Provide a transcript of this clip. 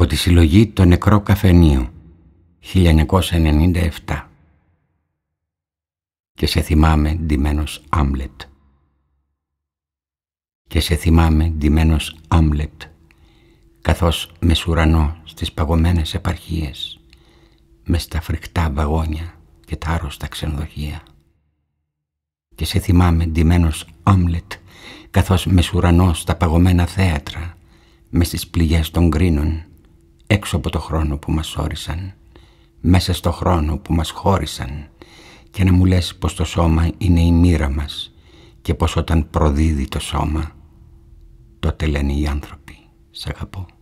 από τη συλλογή «Το νεκρό καφενείο» 1997 και σε θυμάμαι ντυμένος Άμλετ και σε θυμάμαι ντυμένος Άμλετ καθώς με σουρανό στις παγωμένες επαρχίες με στα φρικτά βαγόνια και τα άρρωστα ξενοδοχεία και σε θυμάμαι ντυμένος Άμλετ καθώς με σουρανό στα παγωμένα θέατρα με στις πληγές των κρίνων έξω από το χρόνο που μας όρισαν, μέσα στο χρόνο που μας χώρισαν και να μου λες πως το σώμα είναι η μοίρα μας και πως όταν προδίδει το σώμα, τότε λένε οι άνθρωποι, σ' αγαπώ.